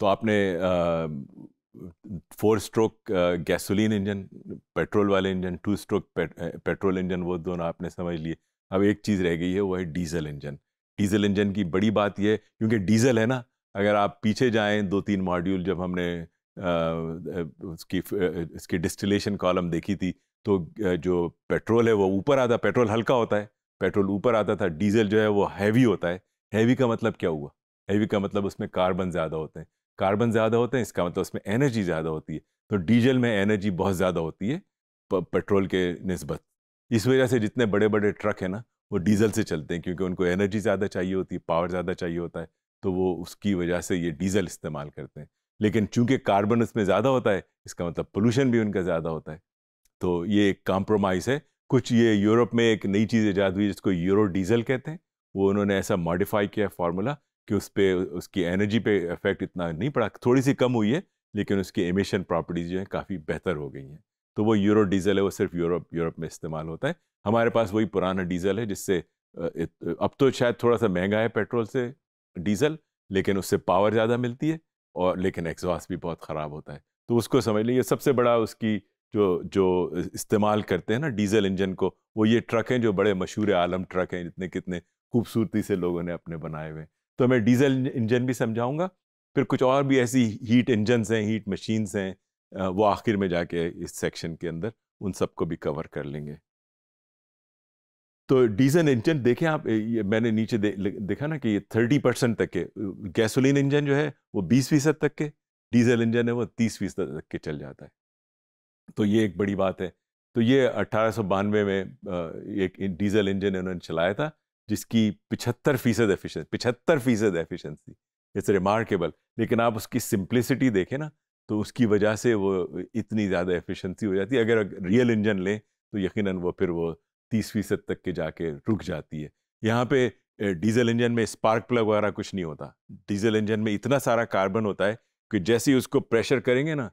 तो आपने four stroke gasoline engine petrol वाले engine two stroke petrol engine वो दोनों आपने समझ लिए अब एक चीज़ रह गई है वो है डीजल इंजन डीजल इंजन की बड़ी बात यह है क्योंकि डीजल है ना अगर आप पीछे जाएं दो तीन मॉड्यूल जब हमने आ, उसकी इसकी डिस्टिलेशन कॉलम देखी थी तो जो पेट्रोल है वो ऊपर आता पेट्रोल हल्का होता है पेट्रोल ऊपर आता था डीजल जो है वो हैवी होता है हैवी का मतलब क्या हुआ हैवी का मतलब उसमें कार्बन ज़्यादा होते हैं कार्बन ज़्यादा होते हैं इसका मतलब उसमें एनर्जी ज़्यादा होती है तो डीजल में एनर्जी बहुत ज़्यादा होती है पेट्रोल के नस्बत इस वजह से जितने बड़े बड़े ट्रक हैं ना वो डीजल से चलते हैं क्योंकि उनको एनर्जी ज़्यादा चाहिए होती है पावर ज़्यादा चाहिए होता है तो वो उसकी वजह से ये डीजल इस्तेमाल करते हैं लेकिन चूंकि कार्बन उसमें ज़्यादा होता है इसका मतलब पोल्यूशन भी उनका ज़्यादा होता है तो ये एक कॉम्प्रोमाइज़ है कुछ ये यूरोप में एक नई चीज़ ईजाद हुई जिसको यूरो डीजल कहते हैं वो उन्होंने ऐसा मॉडिफाई किया फार्मूला कि उस पर उसकी एनर्जी पे इफेक्ट इतना नहीं पड़ा थोड़ी सी कम हुई है लेकिन उसकी एमिशन प्रॉपर्टीज़ जो हैं काफ़ी बेहतर हो गई हैं तो वो यूरो डीजल है वो सिर्फ यूरोप यूरोप में इस्तेमाल होता है हमारे पास वही पुराना डीजल है जिससे अब तो शायद थोड़ा सा महंगा है पेट्रोल से डीजल लेकिन उससे पावर ज़्यादा मिलती है और लेकिन एग्जॉस्ट भी बहुत ख़राब होता है तो उसको समझ लीजिए सबसे बड़ा उसकी जो जो इस्तेमाल करते हैं ना डीजल इंजन को वो ये ट्रक हैं जो बड़े मशहूर आलम ट्रक हैं जितने कितने खूबसूरती से लोगों ने अपने बनाए हुए हैं तो मैं डीजल इंजन भी समझाऊंगा फिर कुछ और भी ऐसी हीट इंजनस हैं हीट मशीन्स हैं वो आखिर में जाके इस सेक्शन के अंदर उन सबको भी कवर कर लेंगे तो डीजल इंजन देखें आप ये मैंने नीचे दे, देखा ना कि ये थर्टी परसेंट तक के गैसोलीन इंजन जो है वो बीस फीसद तक के डीजल इंजन है वो तीस फीसद तक के चल जाता है तो ये एक बड़ी बात है तो ये अट्ठारह में एक डीजल इंजन इन्होंने चलाया था जिसकी पिछहत्तर फीसद एफिशिएंसी पिछहत्तर फीसद एफिशिएंसी इट्स रिमार्केबल लेकिन आप उसकी सिंप्लिसिटी देखें ना तो उसकी वजह से वो इतनी ज़्यादा एफिशिएंसी हो जाती है अगर रियल इंजन लें तो यकीन वो फिर वो तीस फीसद तक के जाके रुक जाती है यहाँ पे डीजल इंजन में स्पार्क प्लग वगैरह कुछ नहीं होता डीजल इंजन में इतना सारा कार्बन होता है कि जैसे ही उसको प्रेशर करेंगे ना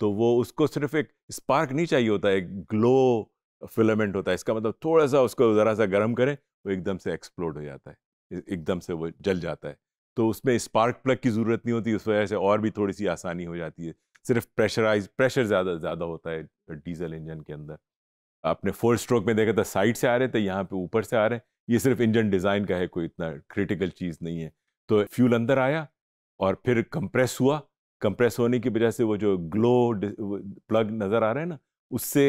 तो वो उसको सिर्फ एक स्पार्क नहीं चाहिए होता है एक ग्लो फिलामेंट होता है इसका मतलब थोड़ा सा उसको ज़रा सा गर्म करें वो एकदम से एक्सप्लोड हो जाता है एकदम से वो जल जाता है तो उसमें स्पार्क प्लग की ज़रूरत नहीं होती उस वजह से और भी थोड़ी सी आसानी हो जाती है सिर्फ प्रेशराइज प्रेशर ज़्यादा ज़्यादा होता है डीजल इंजन के अंदर आपने फोर स्ट्रोक में देखा था साइड से आ रहे थे यहाँ पे ऊपर से आ रहे हैं ये सिर्फ इंजन डिज़ाइन का है कोई इतना क्रिटिकल चीज़ नहीं है तो फ्यूल अंदर आया और फिर कंप्रेस हुआ कंप्रेस होने की वजह से वो जो ग्लो प्लग नज़र आ रहा है ना उससे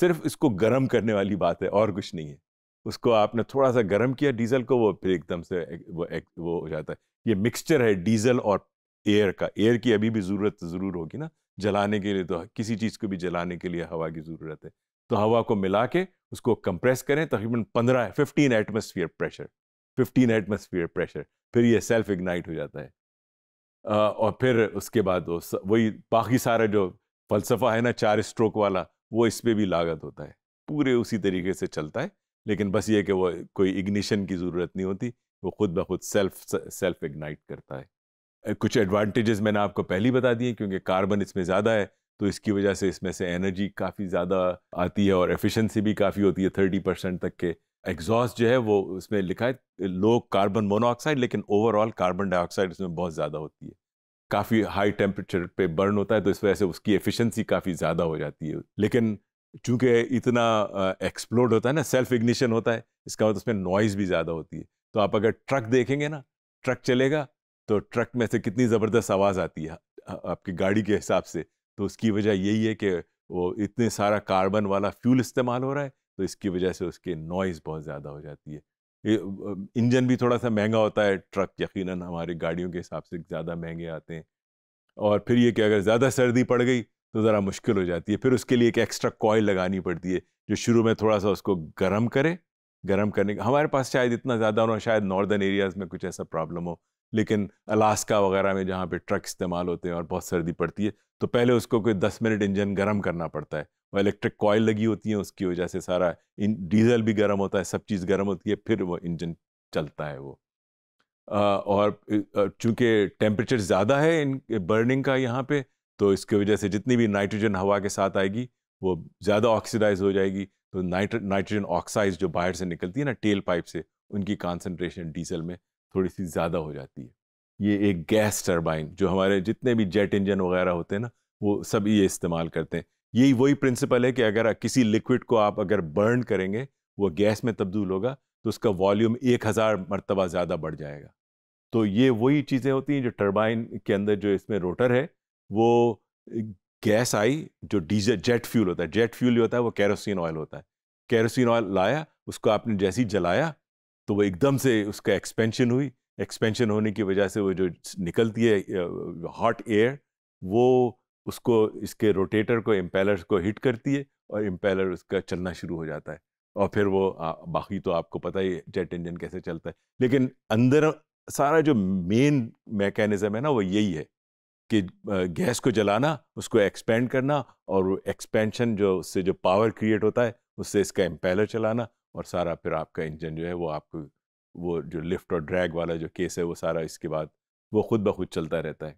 सिर्फ इसको गर्म करने वाली बात है और कुछ नहीं है उसको आपने थोड़ा सा गर्म किया डीजल को वो फिर एकदम से वो एक, वो हो जाता है ये मिक्सचर है डीजल और एयर का एयर की अभी भी ज़रूरत ज़रूर होगी ना जलाने के लिए तो किसी चीज़ को भी जलाने के लिए हवा की ज़रूरत है तो हवा को मिला के उसको कंप्रेस करें तकरीबन पंद्रह fifteen atmosphere pressure fifteen atmosphere pressure फिर ये सेल्फ इग्नाइट हो जाता है आ, और फिर उसके बाद वो वही बाकी सारा जो फ़लसफ़ा है ना चार स्ट्रोक वाला वो इस पर भी लागत होता है पूरे उसी तरीके से चलता है लेकिन बस ये कि वो कोई इग्निशन की ज़रूरत नहीं होती वो खुद ब खुद सेल्फ सेल्फ इग्नाइट करता है कुछ एडवांटेजेस मैंने आपको पहले ही बता दिए क्योंकि कार्बन इसमें ज़्यादा है तो इसकी वजह से इसमें से एनर्जी काफ़ी ज़्यादा आती है और एफिशिएंसी भी काफ़ी होती है थर्टी परसेंट तक के एग्जॉस्ट जो है वो उसमें लिखा है लो कार्बन मोनोऑक्साइड लेकिन ओवरऑल कार्बन डाइऑक्साइड इसमें बहुत ज़्यादा होती है काफ़ी हाई टेम्परेचर पे बर्न होता है तो इस वजह से उसकी एफिशिएंसी काफ़ी ज़्यादा हो जाती है लेकिन चूंकि इतना एक्सप्लोड होता है ना सेल्फ इग्निशन होता है इसका मतलब उसमें नॉइज़ भी ज़्यादा होती है तो आप अगर ट्रक देखेंगे ना ट्रक चलेगा तो ट्रक में से कितनी ज़बरदस्त आवाज़ आती है आपकी गाड़ी के हिसाब से तो उसकी वजह यही है कि वो इतने सारा कार्बन वाला फ्यूल इस्तेमाल हो रहा है तो इसकी वजह से उसके नॉइज़ बहुत ज़्यादा हो जाती है इंजन भी थोड़ा सा महंगा होता है ट्रक यकीनन हमारी गाड़ियों के हिसाब से ज़्यादा महंगे आते हैं और फिर ये कि अगर ज़्यादा सर्दी पड़ गई तो ज़रा मुश्किल हो जाती है फिर उसके लिए एक एक्स्ट्रा कॉयल लगानी पड़ती है जो शुरू में थोड़ा सा उसको गर्म करे गर्म करने का हमारे पास शायद इतना ज़्यादा हो शायद नॉर्दर्न एरियाज़ में कुछ ऐसा प्रॉब्लम हो लेकिन अलास्का वगैरह में जहाँ पे ट्रक इस्तेमाल होते हैं और बहुत सर्दी पड़ती है तो पहले उसको कोई दस मिनट इंजन गर्म करना पड़ता है वो इलेक्ट्रिक कॉयल लगी होती है उसकी वजह से सारा डीजल भी गर्म होता है सब चीज़ गर्म होती है फिर वो इंजन चलता है वो और चूंकि टेम्परेचर ज़्यादा है इन बर्निंग का यहाँ पे तो इसकी वजह से जितनी भी नाइट्रोजन हवा के साथ आएगी वो ज़्यादा ऑक्सीडाइज हो जाएगी तो नाइट्र नाइट्रोजन ऑक्साइड जो बाहर से निकलती है ना टेल पाइप से उनकी कॉन्सेंट्रेशन डीजल में थोड़ी सी ज़्यादा हो जाती है ये एक गैस टर्बाइन जो हमारे जितने भी जेट इंजन वगैरह होते हैं ना वो सब ये इस्तेमाल करते हैं यही वही प्रिंसिपल है कि अगर किसी लिक्विड को आप अगर बर्न करेंगे वो गैस में तब्दील होगा तो उसका वॉल्यूम एक हज़ार मरतबा ज़्यादा बढ़ जाएगा तो ये वही चीज़ें होती हैं जो टर्बाइन के अंदर जो इसमें रोटर है वो गैस आई जो डीजल जेट फ्यूल होता है जेट फ्यूल जो होता है वो कैरोसिन ऑयल होता है कैरोसिन ऑयल लाया उसको आपने जैसे ही जलाया तो वो एकदम से उसका एक्सपेंशन हुई एक्सपेंशन होने की वजह से वो जो निकलती है हॉट एयर वो उसको इसके रोटेटर को इम्पेलर को हिट करती है और इम्पेलर उसका चलना शुरू हो जाता है और फिर वो बाकी तो आपको पता ही जेट इंजन कैसे चलता है लेकिन अंदर सारा जो मेन मैकेनिज़्म है ना वो यही है कि गैस को जलाना उसको एक्सपेंड करना और एक्सपेंशन जो उससे जो पावर क्रिएट होता है उससे इसका एम्पेलर चलाना और सारा फिर आपका इंजन जो है वो आपको वो जो लिफ्ट और ड्रैग वाला जो केस है वो सारा इसके बाद वो खुद ब खुद चलता रहता है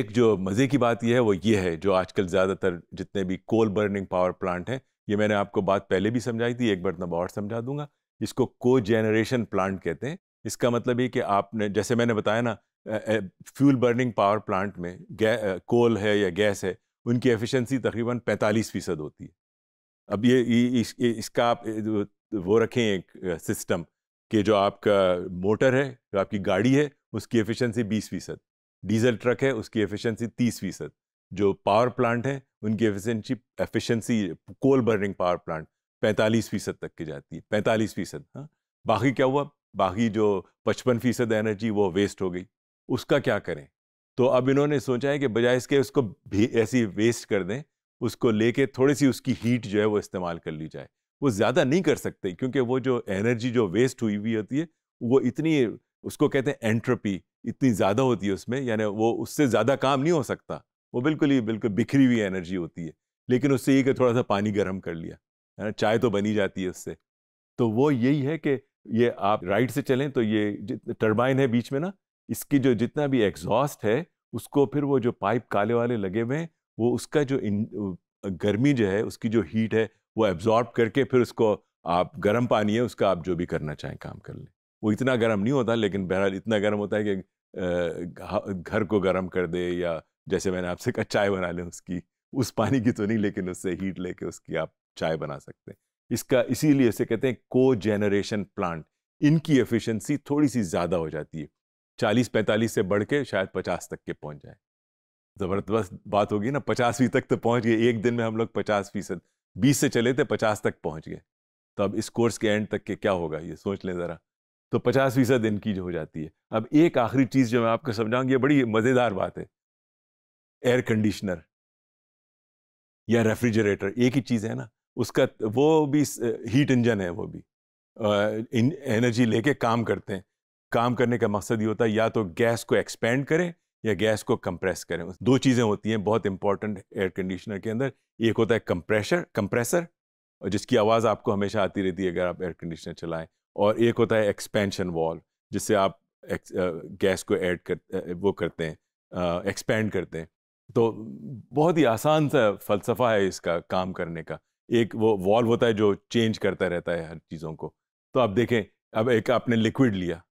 एक जो मज़े की बात यह है वो ये है जो आजकल ज़्यादातर जितने भी कोल बर्निंग पावर प्लांट हैं ये मैंने आपको बात पहले भी समझाई थी एक बार मैं और समझा दूंगा इसको को जनरेशन प्लांट कहते हैं इसका मतलब ये कि आपने जैसे मैंने बताया ना फ्यूल बर्निंग पावर प्लांट में कोल है या गैस है उनकी एफिशिएंसी तकरीबन 45 फीसद होती है अब ये, ये इस, इसका आप वो रखें एक सिस्टम कि जो आपका मोटर है जो आपकी गाड़ी है उसकी एफिशिएंसी 20 फीसद डीजल ट्रक है उसकी एफिशिएंसी 30 फीसद जो पावर प्लांट है उनकी efficiency efficiency coal burning power plant 45 फीसद तक की जाती है 45 फीसद हाँ बाकी क्या हुआ बाकी जो पचपन फीसद एनर्जी वो वेस्ट हो गई उसका क्या करें तो अब इन्होंने सोचा है कि बजाय इसके उसको भी ऐसी वेस्ट कर दें उसको लेके थोड़ी सी उसकी हीट जो है वो इस्तेमाल कर ली जाए वो ज़्यादा नहीं कर सकते क्योंकि वो जो एनर्जी जो वेस्ट हुई हुई होती है वो इतनी उसको कहते हैं एंट्रोपी इतनी ज़्यादा होती है उसमें यानी वो उससे ज़्यादा काम नहीं हो सकता वो बिल्कुल ही बिल्कुल बिखरी हुई एनर्जी होती है लेकिन उससे ये कि थोड़ा सा पानी गर्म कर लिया है ना चाय तो बनी जाती है उससे तो वो यही है कि ये आप राइट से चलें तो ये टर्बाइन है बीच में ना इसकी जो जितना भी एग्जॉस्ट है उसको फिर वो जो पाइप काले वाले लगे हुए हैं वो उसका जो इन गर्मी जो है उसकी जो हीट है वो एब्जॉर्ब करके फिर उसको आप गर्म पानी है उसका आप जो भी करना चाहें काम कर लें वो इतना गर्म नहीं होता लेकिन बहरहाल इतना गर्म होता है कि घर को गर्म कर दे या जैसे मैंने आपसे कहा चाय बना लें उसकी उस पानी की तो नहीं लेकिन उससे हीट लेके उसकी आप चाय बना सकते हैं इसका इसीलिए इसे कहते हैं को जेनरेशन प्लांट इनकी एफिशिएंसी थोड़ी सी ज़्यादा हो जाती है चालीस पैंतालीस से बढ़ के शायद पचास तक के पहुंच जाए ज़बरदस्त बात होगी ना पचासवीं तक तो पहुंच गए एक दिन में हम लोग पचास फीसद बीस से चले थे पचास तक पहुंच गए तो अब इस कोर्स के एंड तक के क्या होगा ये सोच लें ज़रा तो पचास फीसद इनकी जो हो जाती है अब एक आखिरी चीज़ जो मैं आपको समझाऊंगी ये बड़ी मज़ेदार बात है एयर कंडीशनर या रेफ्रिजरेटर एक ही चीज़ है ना उसका वो भी हीट इंजन है वो भी एनर्जी लेके काम करते हैं काम करने का मकसद ये होता है या तो गैस को एक्सपेंड करें या गैस को कंप्रेस करें दो चीज़ें होती हैं बहुत इंपॉर्टेंट एयर कंडीशनर के अंदर एक होता है कंप्रेशर कंप्रेसर और जिसकी आवाज़ आपको हमेशा आती रहती है अगर आप एयर कंडीशनर चलाएं और एक होता है एक्सपेंशन वॉल जिससे आप गैस को ऐड कर वो करते हैं एक्सपेंड करते हैं तो बहुत ही आसान सा फलसफा है इसका काम करने का एक वो वॉल्व होता है जो चेंज करता रहता है हर चीज़ों को तो आप देखें अब एक आपने लिक्विड लिया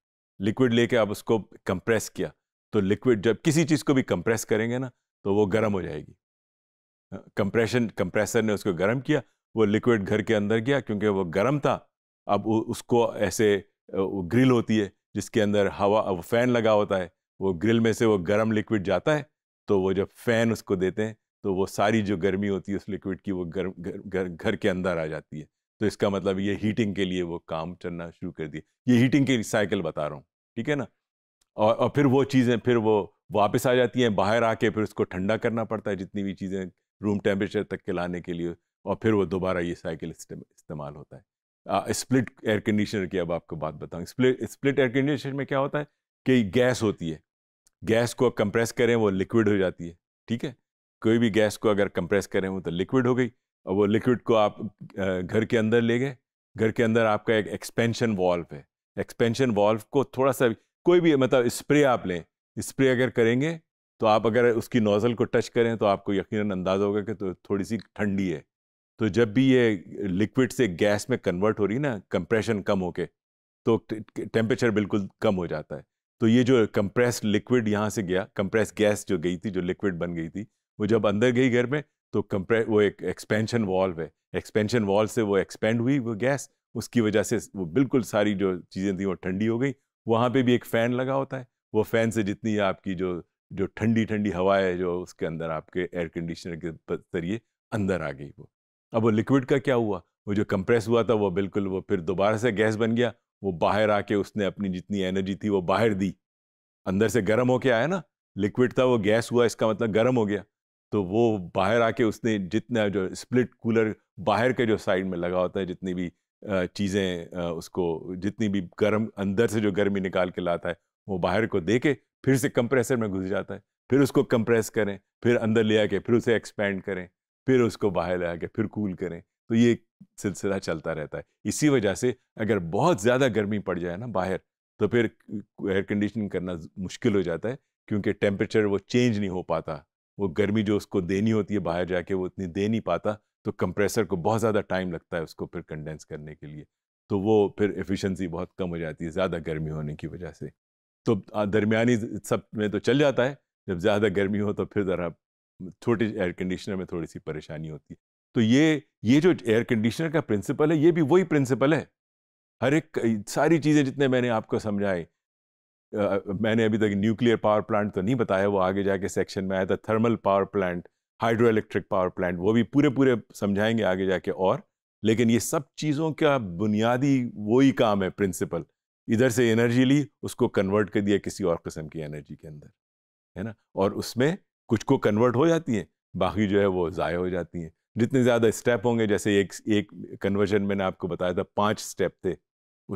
लिक्विड लेके आप उसको कंप्रेस किया तो लिक्विड जब किसी चीज़ को भी कंप्रेस करेंगे ना तो वो गर्म हो जाएगी कंप्रेशन कंप्रेसर ने उसको गर्म किया वो लिक्विड घर के अंदर गया क्योंकि वो गर्म था अब उसको ऐसे ग्रिल होती है जिसके अंदर हवा वो फ़ैन लगा होता है वो ग्रिल में से वो गर्म लिक्विड जाता है तो वो जब फ़ैन उसको देते हैं तो वो सारी जो गर्मी होती है उस लिक्विड की वो गर्म घर घर के अंदर आ जाती है तो इसका मतलब ये हीटिंग के लिए वो काम चलना शुरू कर दिए ये हीटिंग के साइकिल बता रहा हूँ ठीक है ना और, और फिर वो चीज़ें फिर वो वापस आ जाती हैं बाहर आके फिर उसको ठंडा करना पड़ता है जितनी भी चीज़ें रूम टेम्परेचर तक के लाने के लिए और फिर वो दोबारा ये साइकिल इस्तेमाल होता है स्प्लिट एयर कंडीशनर की अब आपको बात बताऊँ स्प्लिट स्प्लिट एयर कंडीशनर में क्या होता है कि गैस होती है गैस को कंप्रेस करें वो लिक्विड हो जाती है ठीक है कोई भी गैस को अगर कंप्रेस करें वो तो लिक्विड हो गई और वो लिक्विड को आप घर के अंदर ले गए घर के अंदर आपका एक एक्सपेंशन वॉल्व है एक्सपेंशन वॉल्व को थोड़ा सा कोई भी मतलब स्प्रे आप लें स्प्रे अगर करेंगे तो आप अगर उसकी नोज़ल को टच करें तो आपको यकीन अंदाज़ा होगा कि तो थोड़ी सी ठंडी है तो जब भी ये लिक्विड से गैस में कन्वर्ट हो रही ना कंप्रेशन कम होके तो टेम्परेचर बिल्कुल कम हो जाता है तो ये जो कंप्रेस्ड लिक्विड यहाँ से गया कंप्रेस गैस जो गई थी जो लिक्विड बन गई थी वो जब अंदर गई घर में तो कंप्रे वो एक एक्सपेंशन वॉल्व है एक्सपेंशन वॉल्व से वो एक्सपेंड हुई वो गैस उसकी वजह से वो बिल्कुल सारी जो चीज़ें थी वो ठंडी हो गई वहाँ पे भी एक फ़ैन लगा होता है वो फ़ैन से जितनी आपकी जो जो ठंडी ठंडी हवा है जो उसके अंदर आपके एयर कंडीशनर के जरिए अंदर आ गई वो अब वो लिक्विड का क्या हुआ वो जो कंप्रेस हुआ था वो बिल्कुल वो फिर दोबारा से गैस बन गया वो बाहर आके उसने अपनी जितनी एनर्जी थी वो बाहर दी अंदर से गर्म होके आया ना लिक्विड था वो गैस हुआ इसका मतलब गर्म हो गया तो वो बाहर आके उसने जितना जो स्प्लिट कूलर बाहर के जो साइड में लगा होता है जितनी भी चीज़ें उसको जितनी भी गर्म अंदर से जो गर्मी निकाल के लाता है वो बाहर को दे के फिर से कंप्रेसर में घुस जाता है फिर उसको कंप्रेस करें फिर अंदर ले आके फिर उसे एक्सपेंड करें फिर उसको बाहर ले आके फिर कूल करें तो ये सिलसिला चलता रहता है इसी वजह से अगर बहुत ज़्यादा गर्मी पड़ जाए ना बाहर तो फिर एयर कंडीशन करना मुश्किल हो जाता है क्योंकि टेम्परेचर वो चेंज नहीं हो पाता वो गर्मी जो उसको देनी होती है बाहर जाके वो इतनी दे नहीं पाता तो कंप्रेसर को बहुत ज़्यादा टाइम लगता है उसको फिर कंडेंस करने के लिए तो वो फिर एफिशिएंसी बहुत कम हो जाती है ज़्यादा गर्मी होने की वजह से तो दरमियानी सब में तो चल जाता है जब ज़्यादा गर्मी हो तो फिर ज़रा छोटे एयर कंडीशनर में थोड़ी सी परेशानी होती है तो ये ये जो एयर कंडीशनर का प्रिंसिपल है ये भी वही प्रिंसिपल है हर एक सारी चीज़ें जितने मैंने आपको समझाए मैंने अभी तक न्यूक्लियर पावर प्लांट तो नहीं बताया वो आगे जाके सेक्शन में आया था thermal power plant hydro electric power plant वो भी पूरे पूरे समझाएंगे आगे जाके और लेकिन ये सब चीज़ों का बुनियादी वो ही काम है प्रिंसिपल इधर से एनर्जी ली उसको कन्वर्ट कर दिया किसी और किस्म की एनर्जी के अंदर है ना और उसमें कुछ को कन्वर्ट हो जाती हैं बाकी जो है वो ज़ाय हो जाती हैं जितने ज़्यादा स्टेप होंगे जैसे एक एक कन्वर्जन मैंने आपको बताया था पाँच स्टेप थे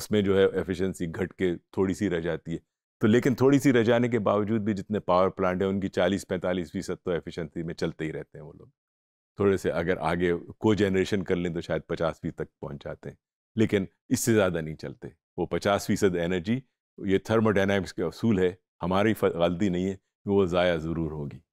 उसमें जो है एफिशिएंसी घट के थोड़ी सी रह जाती है तो लेकिन थोड़ी सी रह जाने के बावजूद भी जितने पावर प्लांट हैं उनकी 40-45 फीसद तो एफिशिएंसी में चलते ही रहते हैं वो लोग थोड़े से अगर आगे को जनरेशन कर लें तो शायद पचास फीसद तक पहुँच जाते हैं लेकिन इससे ज़्यादा नहीं चलते वो पचास फीसद एनर्जी ये थर्मोडाइनमिक्स के असूल है हमारी गलती नहीं है वो ज़ाया ज़रूर होगी